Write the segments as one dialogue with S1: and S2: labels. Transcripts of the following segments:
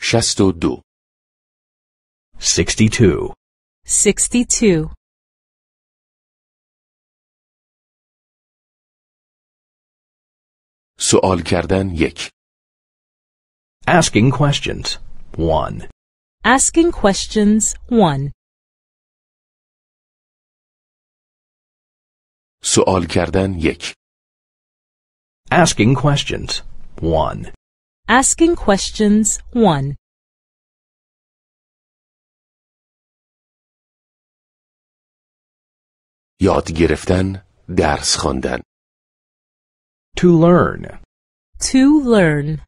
S1: 62 62 62 سوال کردن یک Asking questions one. Asking questions 1 سوال کردن یک Asking questions one. Asking questions 1. یاد گرفتن درس خواندن To learn To learn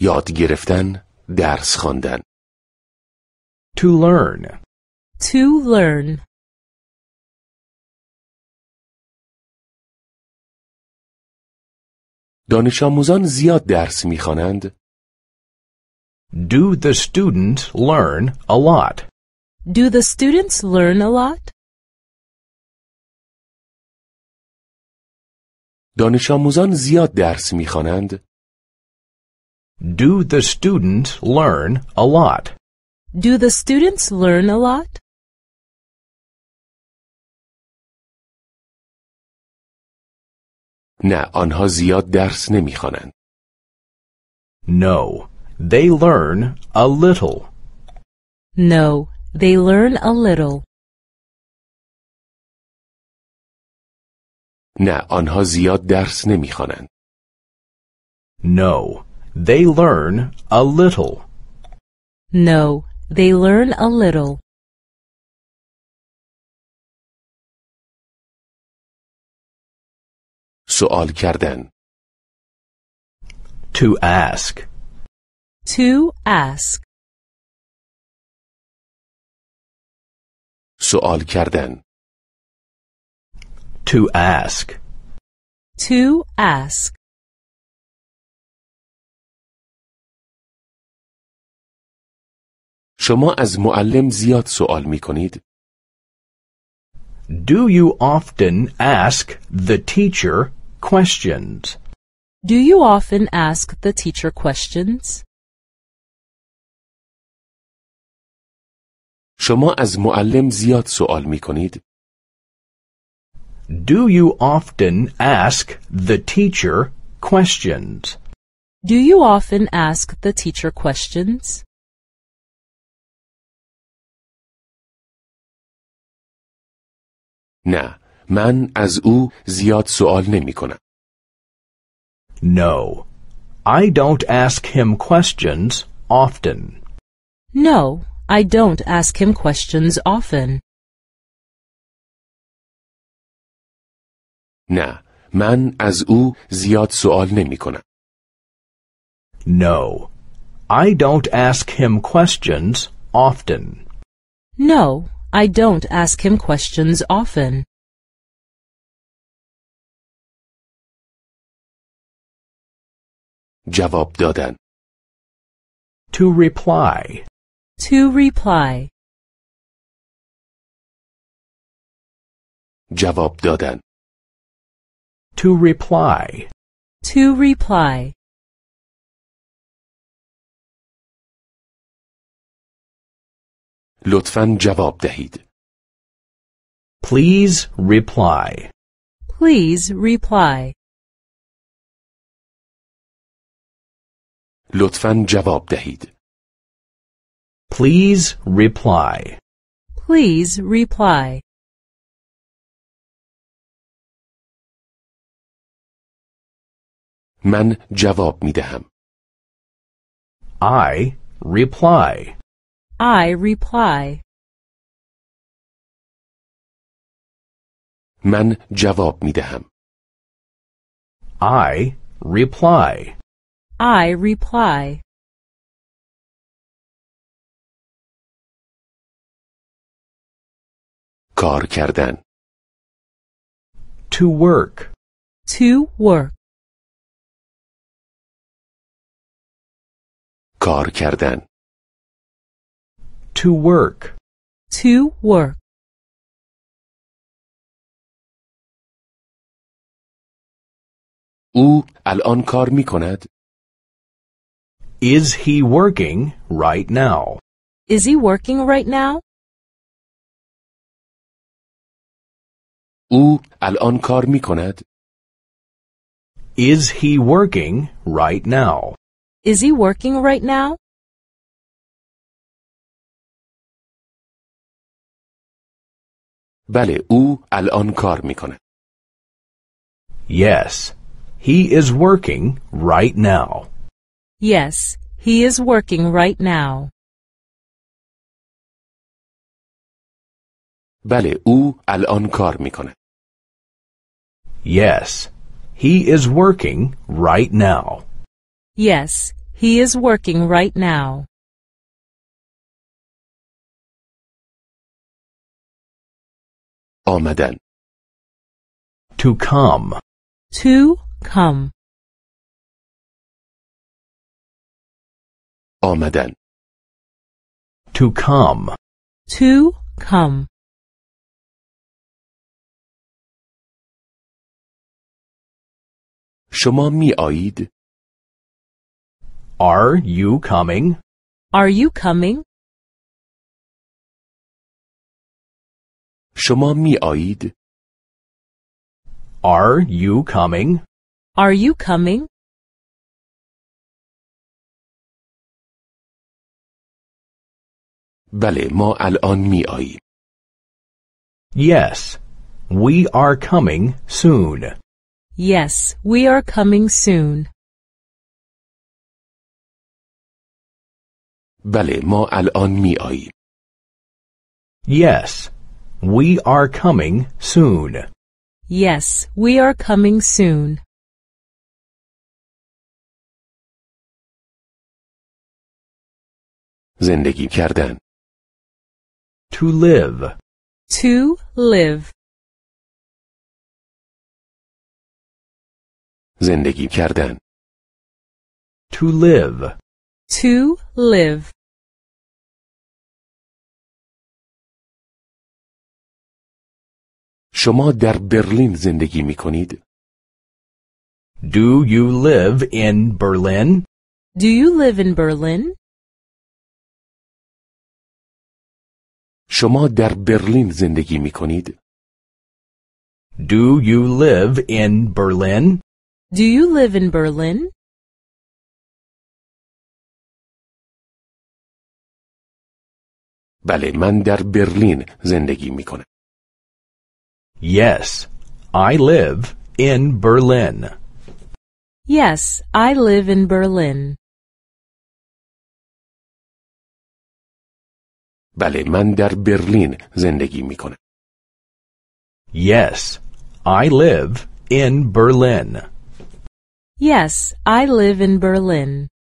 S1: یاد گرفتن درس خواندن To learn To learn دانش آموزان زیاد درس خوانند؟ Do the students learn a lot? Do the students learn a lot? دانش آموزان زیاد درس خوانند. Do the students learn a lot? Do the students learn a lot? نه آنها زیاد درس نمیخوانند. No, they learn a little. No, they learn a little. نه آنها زیاد درس نمیخوانند. No, they learn a little. No, they learn a little. سوال کردن To ask To ask سوال کردن To ask To ask شما از معلم زیاد سوال می کنید؟ Do you often ask the teacher Questions. Do you often ask the teacher questions? شما از معلم زیاد سوال می کنید؟ Do you often ask the teacher questions? Do you often ask the teacher questions? نه من از او زیاد سوال نمی کنم. No, I don't ask him questions often. No, I don't ask him questions often. نه من از او زیاد سوال نمی کنم. No, I don't ask him questions often. No, I don't ask him questions often. جواب دادن To reply To reply جواب دادن To reply To reply لطفا جواب دهید Please reply. Please reply. لطفا جواب دهید. Please reply. Please reply. من جواب می دهم. I reply. I reply. من جواب می دهم. I reply. I reply. کار کردن To work. To work. کار کردن To work. To work. او الان کار می کند؟ is he working right now? Is he working right now? او الان کار می کند. Is he working right now? Is he working right now? بله او الان کار می کند. Yes, he is working right now. Yes, he is working right now. بله او الان کار میکنه. Yes, he is working right now. Yes, he is working right now. آمدن. To come. To come. آمدن to come to come شما می آیید Are you coming? Are you coming? شما می آیید Are you coming? Are you coming? بله ما الان می آییم. Yes, we are coming soon. Yes, we are coming soon. بله ما الان می آییم. Yes, we are coming soon. Yes, we are coming soon. زندگی کردن to live. To live. زندگی کردن. To live. To live. شما در برلین زندگی می کنید؟ Do you live in Berlin? Do you live in Berlin? شما در برلین زندگی می کنید؟ Do you live in Berlin? Do you live in Berlin? بله من در برلین زندگی می کنم. Yes, I live in Berlin. Yes, I live in Berlin. بله من در برلین زندگی می کنم. Yes, I live in Berlin. Yes, I live in Berlin.